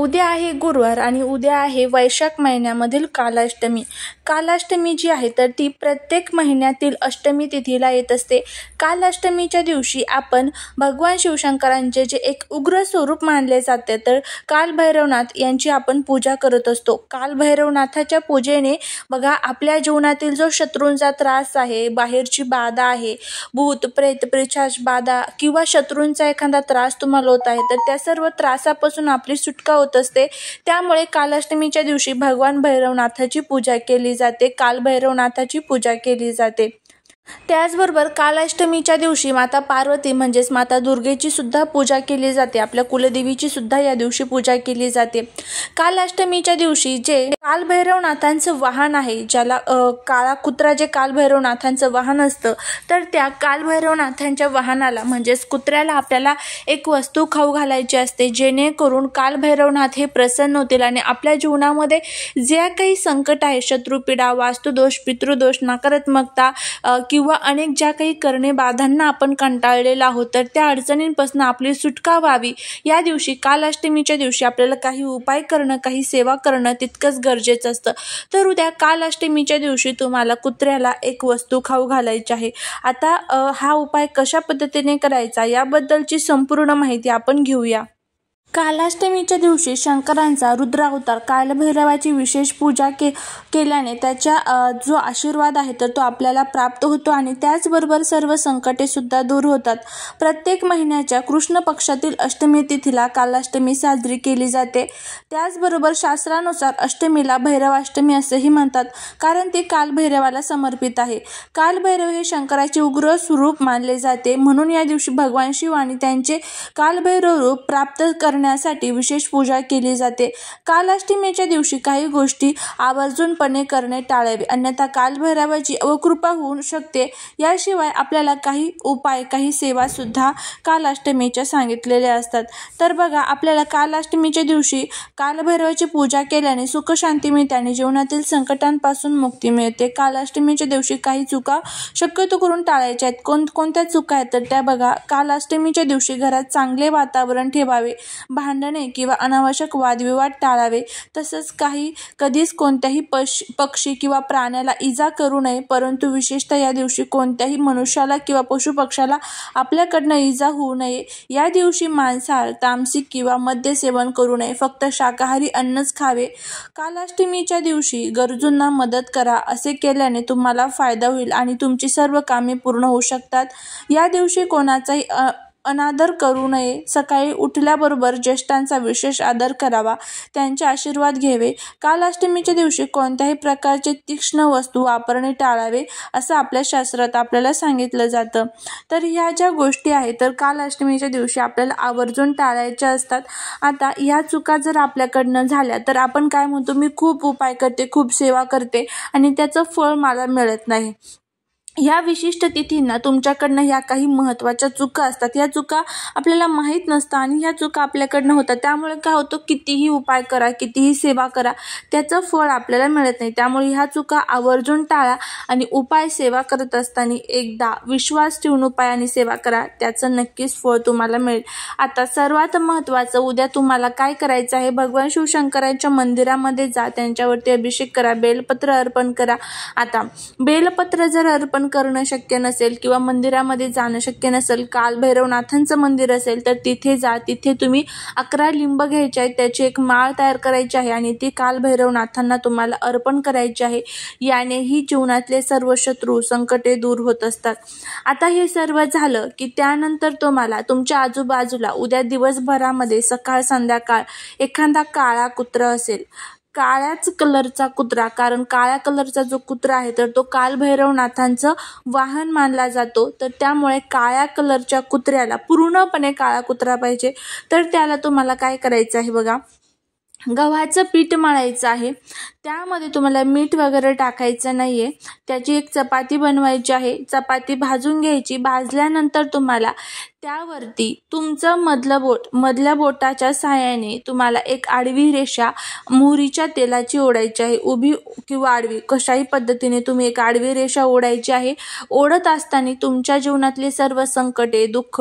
उद्या आहे गुरुवार आणि उद्या आहे वैशाख महिन्यामधील कालाष्टमी कालाष्टमी जी आहे तर ती प्रत्येक महिन्यातील अष्टमी तिथीला येत असते कालाष्टमीच्या दिवशी आपण भगवान शिवशंकरांचे जे एक उग्र स्वरूप मानले जाते तर कालभैरवनाथ यांची आपण पूजा करत असतो कालभैरवनाथाच्या पूजेने बघा आपल्या जीवनातील जो शत्रूंचा त्रास आहे बाहेरची बाधा आहे भूत प्रेत प्रेछाश बाधा किंवा शत्रूंचा एखादा त्रास तुम्हाला होत आहे तर त्या सर्व त्रासापासून आपली सुटका होत असते त्यामुळे कालाष्टमीच्या दिवशी भगवान भैरवनाथाची पूजा केली जाते काल भैरवनाथाची पूजा केली जाते त्याचबरोबर कालाष्टमीच्या दिवशी माता पार्वती म्हणजेच माता दुर्गेची सुद्धा पूजा केली जाते आपल्या कुलदेवीची सुद्धा या दिवशी पूजा केली जाते कालाष्टमीच्या दिवशी जे कालभैरवनाथांचं वाहन आहे ज्याला काळा कुत्रा जे कालभैरवनाथांचं वाहन असतं तर त्या कालभैरवनाथांच्या वाहनाला म्हणजेच कुत्र्याला आपल्याला एक वस्तू खाऊ घालायची असते जेणेकरून कालभैरवनाथ हे प्रसन्न होतील आणि आपल्या जीवनामध्ये ज्या काही संकट आहे शत्रुपिडा वास्तुदोष पितृदोष नकारात्मकता किंवा अनेक ज्या काही करणे बाधांना आपण कंटाळलेला आहोत तर त्या अडचणींपासून आपली सुटका व्हावी या दिवशी कालाष्टमीच्या दिवशी आपल्याला काही उपाय करणं काही सेवा करणं तितकंच गरजेचं असतं तर उद्या काल अष्टमीच्या दिवशी तुम्हाला कुत्र्याला एक वस्तू खाऊ घालायची आहे आता हा उपाय कशा पद्धतीने करायचा याबद्दलची संपूर्ण माहिती आपण घेऊया कालाष्टमीच्या दिवशी शंकरांचा रुद्रावतार कालभैरवाची विशेष पूजा के केल्याने त्याच्या जो आशीर्वाद आहे तर तो आपल्याला प्राप्त होतो आणि त्याचबरोबर सर्व संकटे सुद्धा दूर होतात प्रत्येक महिन्याच्या कृष्ण पक्षातील अष्टमी तिथीला कालाष्टमी साजरी केली जाते त्याचबरोबर शास्त्रानुसार अष्टमीला भैरवाष्टमी असेही म्हणतात कारण ती कालभैरवाला समर्पित आहे कालभैरव हे शंकराचे उग्र स्वरूप मानले जाते म्हणून या दिवशी भगवान शिव आणि त्यांचे कालभैरव रूप प्राप्त करणे करण्यासाठी विशेष पूजा केली जाते कालाष्टमीच्या दिवशी काही गोष्टी आवर्जूनपणे करणे टाळावे अन्यथा कालभैरवाची अवकृपा होऊ शकते याशिवाय आपल्याला काही उपाय काही सेवा सुद्धा कालाष्टमीच्या सांगितलेल्या असतात तर बघा आपल्याला कालाष्टमीच्या दिवशी कालभैरवाची पूजा केल्याने सुखशांती मिळते आणि जीवनातील संकटांपासून मुक्ती मिळते कालाष्टमीच्या दिवशी काही चुका शक्यतो करून टाळायच्या आहेत कोणकोणत्या चुका आहेत तर त्या बघा कालाष्टमीच्या दिवशी घरात चांगले वातावरण ठेवावे भांडणे किंवा अनावश्यक वादविवाद टाळावे तसंच काही कधीच कोणत्याही पश पक्षी किंवा प्राण्याला इजा करू नये परंतु विशेषतः या दिवशी कोणत्याही मनुष्याला किंवा पशुपक्षाला आपल्याकडनं इजा होऊ नये या दिवशी मांसाहार तामसिक किंवा मद्य सेवन करू नये फक्त शाकाहारी अन्नच खावे कालाष्टमीच्या दिवशी गरजूंना मदत करा असे केल्याने तुम्हाला फायदा होईल आणि तुमची सर्व कामे पूर्ण होऊ शकतात या दिवशी कोणाचाही अनादर करू नये सकाळी उठल्याबरोबर ज्येष्ठांचा विशेष आदर करावा त्यांचे आशीर्वाद घ्यावे कालाष्टमीच्या दिवशी कोणत्याही प्रकारचे तीक्ष्ण वस्तू वापरणे टाळावे असं आपल्या शास्त्रात आपल्याला सांगितलं जातं तर ह्या ज्या गोष्टी आहेत तर कालाष्टमीच्या दिवशी आपल्याला आवर्जून टाळायच्या असतात आता ह्या चुका जर आपल्याकडनं झाल्या तर आपण काय म्हणतो मी खूप उपाय करते खूप सेवा करते आणि त्याचं फळ मला मिळत नाही या विशिष्ट तिथींना तुमच्याकडनं ह्या काही महत्त्वाच्या चुका असतात या चुका आपल्याला माहीत नसतात आणि ह्या चुका आपल्याकडनं होतात त्यामुळे काय होतं कितीही उपाय करा कितीही सेवा करा त्याचं फळ आपल्याला मिळत नाही त्यामुळे ह्या चुका आवर्जून टाळा आणि उपाय सेवा करत असताना एकदा विश्वास ठेवून उपाय आणि सेवा करा त्याचं नक्कीच फळ तुम्हाला मिळेल आता सर्वात महत्त्वाचं उद्या तुम्हाला काय करायचं आहे भगवान शिवशंकरांच्या मंदिरामध्ये जा त्यांच्यावरती अभिषेक करा बेलपत्र अर्पण करा आता बेलपत्र जर अर्पण करणं शक्य नसेल किंवा मंदिरामध्ये जाणं शक्य नसेल कालभैरवनाथांचं मंदिर असेल तर तिथे जा तिथे तुम्ही अकरा लिंब घ्यायचे आहेत त्याची एक माळ तयार करायची आहे आणि ती कालभैरवनाथांना तुम्हाला अर्पण करायची आहे यानेही जीवनातले सर्व शत्रू संकटे दूर होत असतात आता हे सर्व झालं की त्यानंतर तुम्हाला तुमच्या आजूबाजूला उद्या दिवसभरामध्ये सकाळ संध्याकाळ एखादा काळा कुत्रा असेल काळ्याच कलरचा कुत्रा कारण काळ्या कलरचा जो कुत्रा आहे तर तो कालभैरवनाथांचं वाहन मानला जातो तर त्यामुळे काळ्या कलरच्या कुत्र्याला पूर्णपणे काळा कुत्रा पाहिजे तर त्याला तुम्हाला काय करायचं आहे बघा गव्हाचं पीठ मळायचं आहे त्यामध्ये तुम्हाला मीठ वगैरे टाकायचं नाही आहे त्याची एक चपाती बनवायची आहे चपाती भाजून घ्यायची भाजल्यानंतर तुम्हाला त्यावरती तुमचं मधलं बोट मधल्या बोटाच्या साहाय्याने तुम्हाला एक आडवी रेषा मोहरीच्या तेलाची ओढायची आहे उभी किंवा आडवी कशाही पद्धतीने तुम्ही एक आडवी रेषा ओढायची आहे ओढत असताना तुमच्या जीवनातले सर्व संकटे दुःख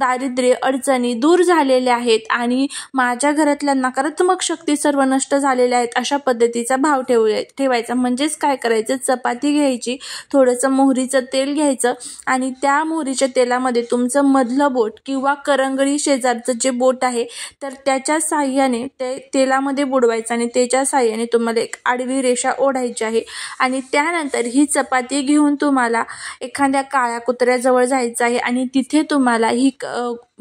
दारिद्र्य अडचणी दूर झालेले आहेत आणि माझ्या घरातल्या नकारात्मक शक्ती सर्व नष्ट झालेल्या आहेत अशा पद्धतीचा भाव ठेव ठेवायचा म्हणजेच काय करायचं चपाती घ्यायची थोडंसं मोहरीचं तेल घ्यायचं आणि त्या मोहरीच्या तेलामध्ये तुमचं मधलं बोट किंवा करंगळी शेजारचं जे बोट आहे तर त्याच्या साह्याने ते तेलामध्ये बुडवायचं आणि त्याच्या साह्याने तुम्हाला एक आडवी रेषा ओढायची आहे आणि त्यानंतर ही चपाती घेऊन तुम्हाला एखाद्या काळ्या कुत्र्याजवळ जायचं आहे आणि तिथे तुम्हाला ही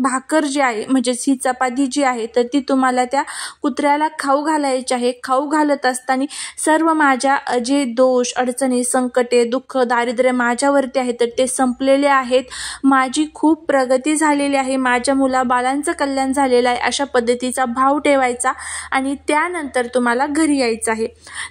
भाकर जी आहे म्हणजेच ही चपाती जी आहे तर ती तुम्हाला त्या कुत्र्याला खाऊ घालायची आहे खाऊ घालत असताना सर्व माझ्या जे दोष अडचणी संकटे दुःख दारिद्र्य माझ्यावरती आहे तर ते संपलेले आहेत माझी खूप प्रगती झालेली आहे माझ्या मुला बाळांचं कल्याण झालेलं आहे अशा पद्धतीचा भाव ठेवायचा आणि त्यानंतर तुम्हाला घरी यायचं आहे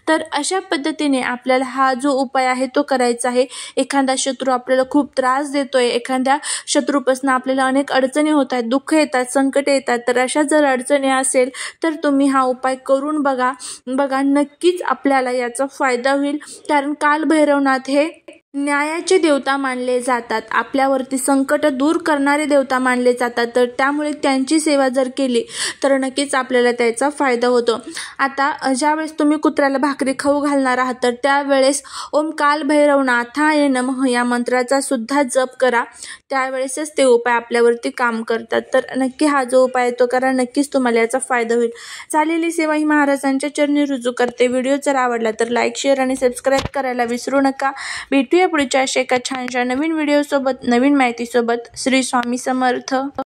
तर अशा पद्धतीने आपल्याला हा जो उपाय आहे तो करायचा आहे एखादा शत्रू आपल्याला खूप त्रास देतोय एखाद्या शत्रूपासून आपल्याला अनेक अडचणी होतात दुःख येतात संकट येतात तर अशा जर अडचणी असेल तर तुम्ही हा उपाय करून बघा बघा नक्कीच आपल्याला याचा फायदा होईल कारण कालभैरवनाथ हे न्यायाचे देवता मानले जातात आपल्यावरती संकट दूर करणारे देवता मानले जातात तर त्यामुळे त्यांची सेवा जर केली तर नक्कीच आपल्याला त्याचा फायदा होतो आता ज्यावेळेस तुम्ही कुत्र्याला भाकरी खाऊ घालणार आहात तर त्यावेळेस ओम काल कालभैरवनाथाय नमः या मंत्राचा सुद्धा जप करा त्यावेळेसच ते उपाय आपल्यावरती काम करतात तर नक्की हा जो उपाय आहे तो करा नक्कीच तुम्हाला याचा फायदा होईल झालेली सेवा ही महाराजांच्या चरणी रुजू करते व्हिडिओ जर आवडला तर लाईक शेअर आणि सबस्क्राईब करायला विसरू नका भेटू भेटूया पुढच्या अशा एका छानशा नवीन सोबत नवीन माहितीसोबत श्री स्वामी समर्थ